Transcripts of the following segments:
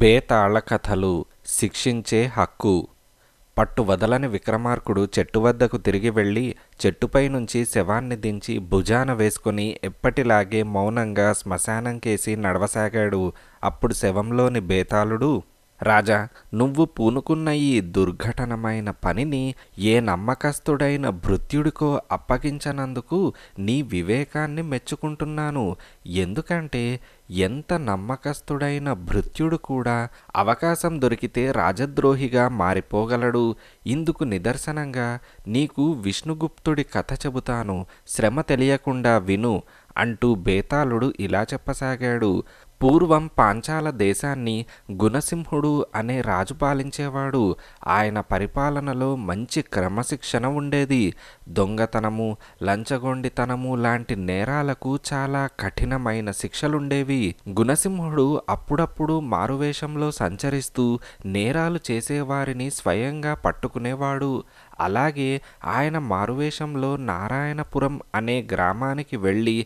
బేతాళ కథలు శిక్షించే హక్కు పట్టు వదలని విక్రమార్కుడు చెట్టు వద్దకు తిరిగి వెళ్ళి చెట్టుపై నుంచి శవాన్ని దించి భుజాన వేసుకుని ఎప్పటిలాగే మౌనంగా శ్మశానంకేసి నడవసాగాడు అప్పుడు శవంలోని బేతాళుడు రాజా నువ్వు పూనుకున్న ఈ దుర్ఘటనమైన పనిని ఏ నమ్మకస్తుడైన భృత్యుడికో అప్పగించనందుకు నీ వివేకాన్ని మెచ్చుకుంటున్నాను ఎందుకంటే ఎంత నమ్మకస్తుడైన భృత్యుడు కూడా అవకాశం దొరికితే రాజద్రోహిగా మారిపోగలడు ఇందుకు నిదర్శనంగా నీకు విష్ణుగుప్తుడి కథ చెబుతాను శ్రమ తెలియకుండా విను అంటూ బేతాళుడు ఇలా చెప్పసాగాడు పూర్వం పాంచాల దేశాన్ని గుణసింహుడు అనే రాజు పాలించేవాడు ఆయన పరిపాలనలో మంచి క్రమశిక్షణ ఉండేది దొంగతనము లంచగొండితనము లాంటి నేరాలకు చాలా కఠినమైన శిక్షలుండేవి గుణసింహుడు అప్పుడప్పుడు మారువేషంలో సంచరిస్తూ నేరాలు చేసేవారిని స్వయంగా పట్టుకునేవాడు అలాగే ఆయన మారువేషంలో నారాయణపురం అనే గ్రామానికి వెళ్ళి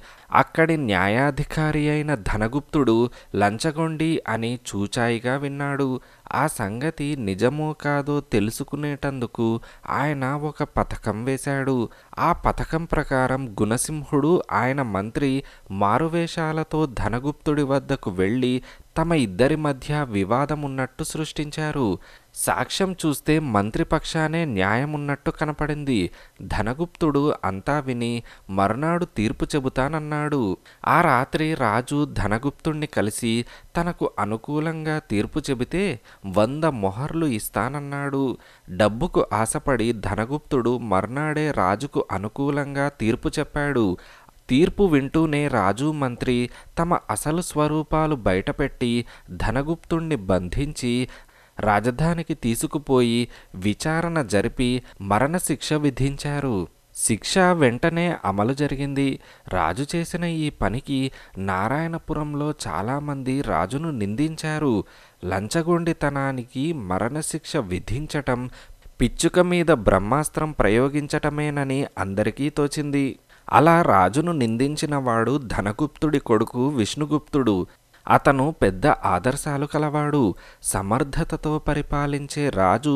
అక్కడి న్యాయాధికారి అయిన ధనగుప్తుడు లంచగొండి అని చూచాయిగా విన్నాడు ఆ సంగతి నిజమో కాదో తెలుసుకునేటందుకు ఆయన ఒక పథకం వేశాడు ఆ పథకం ప్రకారం గుణసింహుడు ఆయన మంత్రి మారువేషాలతో ధనగుప్తుడి వద్దకు వెళ్ళి తమ ఇద్దరి మధ్య వివాదం ఉన్నట్టు సృష్టించారు సాక్ష్యం చూస్తే మంత్రిపక్షానే న్యాయం ఉన్నట్టు కనపడింది ధనగుప్తుడు అంతా విని మరునాడు తీర్పు చెబుతానన్నాడు ఆ రాత్రి రాజు ధనగుప్తుణ్ణి కలిసి తనకు అనుకూలంగా తీర్పు చెబితే వంద మొహర్లు ఇస్తానన్నాడు డబ్బుకు ఆశపడి ధనగుప్తుడు మర్నాడే రాజుకు అనుకూలంగా తీర్పు చెప్పాడు తీర్పు వింటూనే రాజు మంత్రి తమ అసలు స్వరూపాలు బయటపెట్టి ధనగుప్తుణ్ణి బంధించి రాజధానికి తీసుకుపోయి విచారణ జరిపి మరణశిక్ష విధించారు శిక్ష వెంటనే అమలు జరిగింది రాజు చేసిన ఈ పనికి నారాయణపురంలో చాలామంది రాజును నిందించారు లంచగొండితనానికి మరణశిక్ష విధించటం పిచ్చుక మీద బ్రహ్మాస్త్రం ప్రయోగించటమేనని అందరికీ తోచింది అలా రాజును నిందించినవాడు ధనగుప్తుడి కొడుకు విష్ణుగుప్తుడు అతను పెద్ద ఆదర్శాలు కలవాడు సమర్థతతో పరిపాలించే రాజు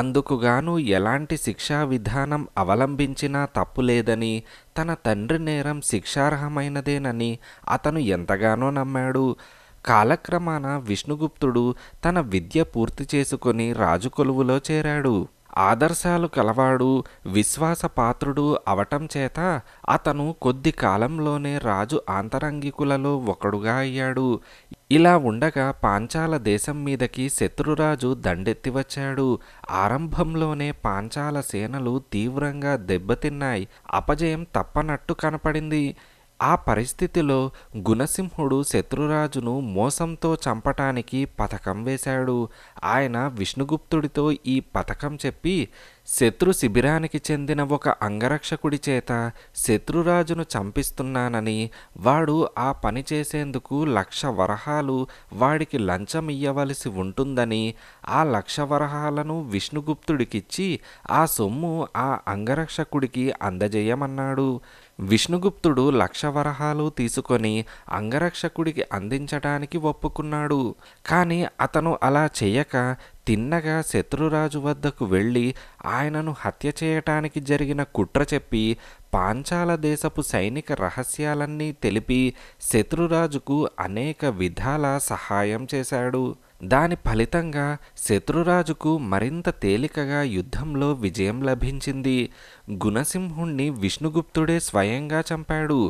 అందుకుగాను ఎలాంటి శిక్షా విధానం అవలంబించినా తప్పులేదని తన తండ్రి నేరం శిక్షార్హమైనదేనని అతను ఎంతగానో నమ్మాడు కాలక్రమాన విష్ణుగుప్తుడు తన విద్య పూర్తి చేసుకొని రాజు కొలువులో చేరాడు ఆదర్శాలు కలవాడు విశ్వాసపాత్రుడు అవటం చేత అతను కొద్ది కాలంలోనే రాజు ఆంతరంగికులలో ఒకడుగా అయ్యాడు ఇలా ఉండగా పాంచాల దేశం మీదకి శత్రురాజు దండెత్తి వచ్చాడు ఆరంభంలోనే పాంచాల సేనలు తీవ్రంగా దెబ్బతిన్నాయి అపజయం తప్పనట్టు కనపడింది ఆ పరిస్థితిలో గుణసింహుడు శత్రురాజును మోసంతో చంపటానికి పథకం వేశాడు ఆయన విష్ణుగుప్తుడితో ఈ పథకం చెప్పి శత్రు శిబిరానికి చెందిన ఒక అంగరక్షకుడి చేత శత్రురాజును చంపిస్తున్నానని వాడు ఆ పని చేసేందుకు లక్ష వరహాలు వాడికి లంచం ఇయ్యవలసి ఉంటుందని ఆ లక్ష వరహాలను విష్ణుగుప్తుడికిచ్చి ఆ సొమ్ము ఆ అంగరక్షకుడికి అందజేయమన్నాడు విష్ణుగుప్తుడు లక్ష వరహాలు తీసుకొని అంగరక్షకుడికి అందించటానికి ఒప్పుకున్నాడు కానీ అతను అలా చేయక తిన్నగా శత్రురాజు వద్దకు వెళ్ళి ఆయనను హత్య చేయటానికి జరిగిన కుట్ర చెప్పి పాంచాల దేశపు సైనిక రహస్యాలన్నీ తెలిపి శత్రురాజుకు అనేక విధాల సహాయం చేశాడు దాని ఫలితంగా శత్రురాజుకు మరింత తేలికగా యుద్ధంలో విజయం లభించింది గుణసింహుణ్ణి విష్ణుగుప్తుడే స్వయంగా చంపాడు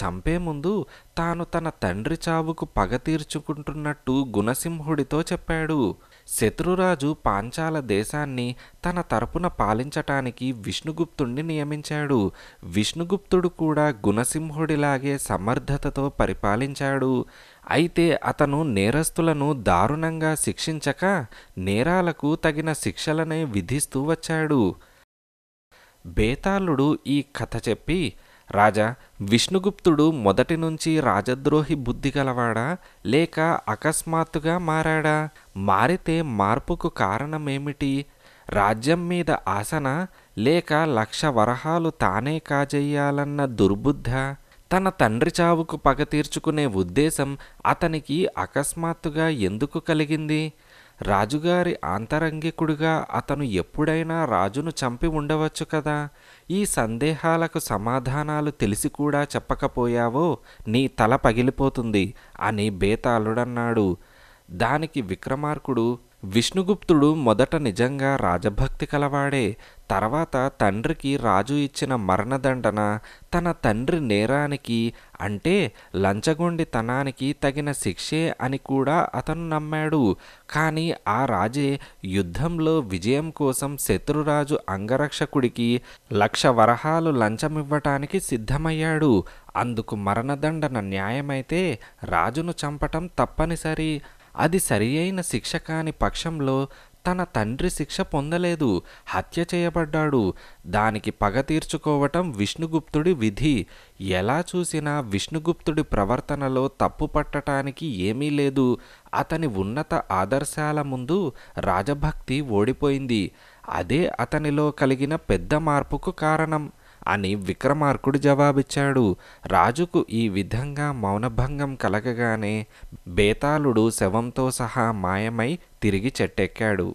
చంపే ముందు తాను తన తండ్రి చావుకు పగ తీర్చుకుంటున్నట్టు గుణసింహుడితో చెప్పాడు శత్రురాజు పాంచాల దేశాన్ని తన తరపున పాలించటానికి విష్ణుగుప్తుణ్ణి నియమించాడు విష్ణుగుప్తుడు కూడా గుణసింహుడిలాగే సమర్థతతో పరిపాలించాడు అయితే అతను నేరస్తులను దారుణంగా శిక్షించక నేరాలకు తగిన శిక్షలనే విధిస్తూ వచ్చాడు బేతాళుడు ఈ కథ చెప్పి రాజా విష్ణుగుప్తుడు మొదటి నుంచి రాజద్రోహి బుద్ధి గలవాడా లేక అకస్మాత్తుగా మారాడా మారితే మార్పుకు కారణమేమిటి రాజ్యం మీద ఆసన లేక లక్ష వరహాలు తానే కాజేయాలన్న దుర్బుద్ధ తన తండ్రి చావుకు పగ తీర్చుకునే ఉద్దేశం అతనికి అకస్మాత్తుగా ఎందుకు కలిగింది రాజుగారి ఆంతరంగికుడిగా అతను ఎప్పుడైనా రాజును చంపి ఉండవచ్చు కదా ఈ సందేహాలకు సమాధానాలు తెలిసి కూడా చెప్పకపోయావో నీ తల పగిలిపోతుంది అని బేతాళుడన్నాడు దానికి విక్రమార్కుడు విష్ణుగుప్తుడు మొదట నిజంగా రాజభక్తి కలవాడే తర్వాత తండ్రికి రాజు ఇచ్చిన మరణదండన తన తండ్రి నేరానికి అంటే లంచగొండితనానికి తగిన శిక్షే అని కూడా అతను నమ్మాడు కానీ ఆ రాజే యుద్ధంలో విజయం కోసం శత్రురాజు అంగరక్షకుడికి లక్ష వరహాలు లంచమివ్వటానికి సిద్ధమయ్యాడు అందుకు మరణదండన న్యాయమైతే రాజును చంపటం తప్పనిసరి అది సరి అయిన శిక్ష కాని పక్షంలో తన తండ్రి శిక్ష పొందలేదు హత్య చేయబడ్డాడు దానికి పగ తీర్చుకోవటం విష్ణుగుప్తుడి విధి ఎలా చూసినా విష్ణుగుప్తుడి ప్రవర్తనలో తప్పు పట్టటానికి ఏమీ లేదు అతని ఉన్నత ఆదర్శాల ముందు రాజభక్తి ఓడిపోయింది అదే అతనిలో కలిగిన పెద్ద మార్పుకు కారణం అని విక్రమార్కుడు జవాబిచ్చాడు రాజుకు ఈ విధంగా మౌనభంగం కలగగానే బేతాళుడు శవంతో సహా మాయమై తిరిగి చెట్టెక్కాడు